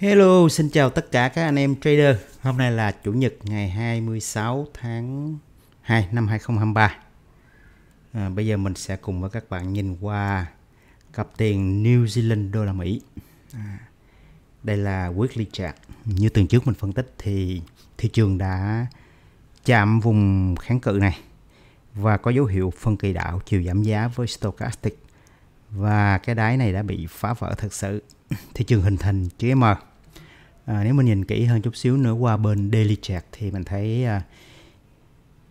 Hello, xin chào tất cả các anh em trader. Hôm nay là chủ nhật ngày 26 tháng 2 năm 2023. À, bây giờ mình sẽ cùng với các bạn nhìn qua cặp tiền New Zealand đô la Mỹ. À, đây là weekly chart. Như tuần trước mình phân tích thì thị trường đã chạm vùng kháng cự này và có dấu hiệu phân kỳ đảo chiều giảm giá với stochastic và cái đáy này đã bị phá vỡ thật sự thị trường hình thành chữ M à, nếu mình nhìn kỹ hơn chút xíu nữa qua bên daily chart thì mình thấy à,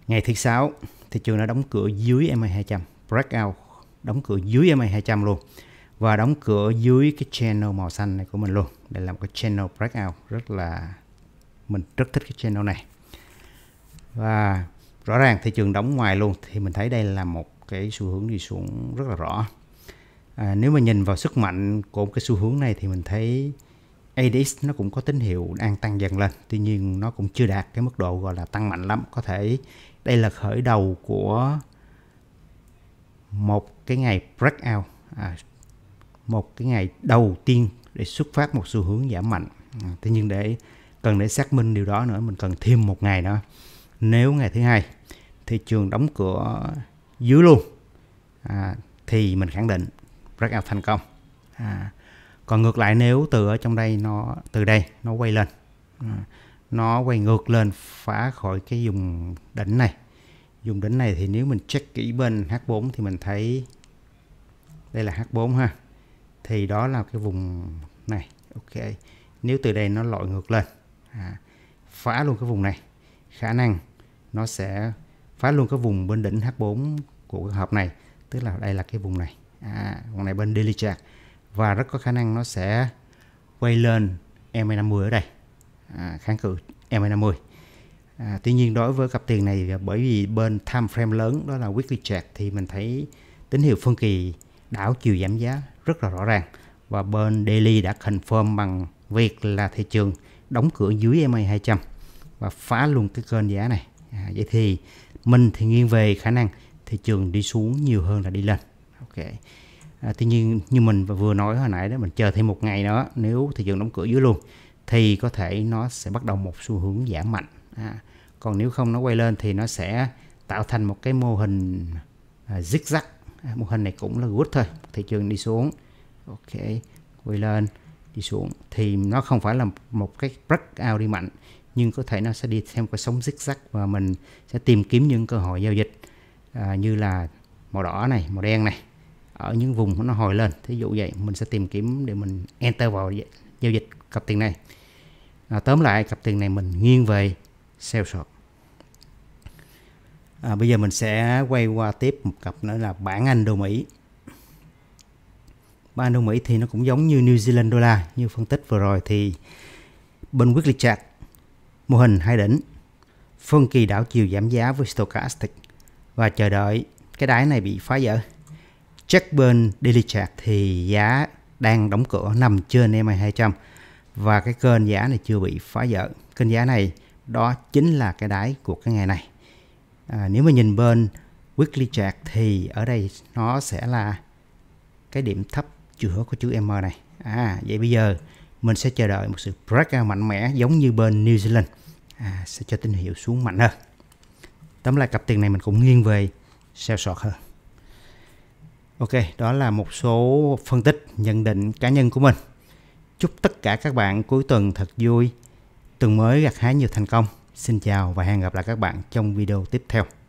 ngày thứ sáu thị trường đã đóng cửa dưới MA 200 breakout đóng cửa dưới MA 200 luôn và đóng cửa dưới cái channel màu xanh này của mình luôn đây là một cái channel breakout rất là mình rất thích cái channel này và rõ ràng thị trường đóng ngoài luôn thì mình thấy đây là một cái xu hướng đi xuống rất là rõ à, nếu mà nhìn vào sức mạnh của một cái xu hướng này thì mình thấy ADX nó cũng có tín hiệu đang tăng dần lên tuy nhiên nó cũng chưa đạt cái mức độ gọi là tăng mạnh lắm có thể đây là khởi đầu của một cái ngày breakout à, một cái ngày đầu tiên để xuất phát một xu hướng giảm mạnh à, tuy nhiên để cần để xác minh điều đó nữa mình cần thêm một ngày nữa nếu ngày thứ hai thị trường đóng cửa dưới luôn à, thì mình khẳng định breakout thành công à, còn ngược lại nếu từ ở trong đây nó từ đây nó quay lên à, nó quay ngược lên phá khỏi cái vùng đỉnh này vùng đỉnh này thì nếu mình check kỹ bên H4 thì mình thấy đây là H4 ha thì đó là cái vùng này ok nếu từ đây nó lội ngược lên à, phá luôn cái vùng này khả năng nó sẽ phá luôn cái vùng bên đỉnh H4 của cái hộp này tức là đây là cái vùng này à, con này bên daily chart và rất có khả năng nó sẽ quay lên MA50 ở đây à, kháng cự MA50 à, tuy nhiên đối với cặp tiền này bởi vì bên time frame lớn đó là weekly chart thì mình thấy tín hiệu phân kỳ đảo chiều giảm giá rất là rõ ràng và bên daily đã confirm bằng việc là thị trường đóng cửa dưới MA200 và phá luôn cái kênh giá này à, vậy thì mình thì nghiêng về khả năng thị trường đi xuống nhiều hơn là đi lên ok à, tuy nhiên như mình vừa nói hồi nãy đó mình chờ thêm một ngày nữa nếu thị trường đóng cửa dưới luôn thì có thể nó sẽ bắt đầu một xu hướng giảm mạnh à, còn nếu không nó quay lên thì nó sẽ tạo thành một cái mô hình à, zigzag à, mô hình này cũng là good thôi thị trường đi xuống ok quay lên đi xuống thì nó không phải là một cái breakout đi mạnh nhưng có thể nó sẽ đi theo cái sóng zigzag và mình sẽ tìm kiếm những cơ hội giao dịch à, như là màu đỏ này màu đen này ở những vùng nó hồi lên thí dụ vậy mình sẽ tìm kiếm để mình enter vào giao dịch cặp tiền này à, tóm lại cặp tiền này mình nghiêng về sell short à, bây giờ mình sẽ quay qua tiếp một cặp nữa là bảng Anh đô Mỹ bảng đô Mỹ thì nó cũng giống như New Zealand đô la như phân tích vừa rồi thì bên quyết liệt chặt, mô hình hai đỉnh phân kỳ đảo chiều giảm giá với stochastic và chờ đợi cái đáy này bị phá vỡ Checkburn Daily Chart thì giá đang đóng cửa nằm trên MA200 và cái kênh giá này chưa bị phá vỡ kênh giá này đó chính là cái đáy của cái ngày này à, nếu mà nhìn bên weekly chart thì ở đây nó sẽ là cái điểm thấp chữa của chữ M này à vậy bây giờ mình sẽ chờ đợi một sự breakout mạnh mẽ giống như bên New Zealand à, sẽ cho tín hiệu xuống mạnh hơn tấm lại cặp tiền này mình cũng nghiêng về sao sọt hơn ok đó là một số phân tích nhận định cá nhân của mình chúc tất cả các bạn cuối tuần thật vui tuần mới gặt hái nhiều thành công xin chào và hẹn gặp lại các bạn trong video tiếp theo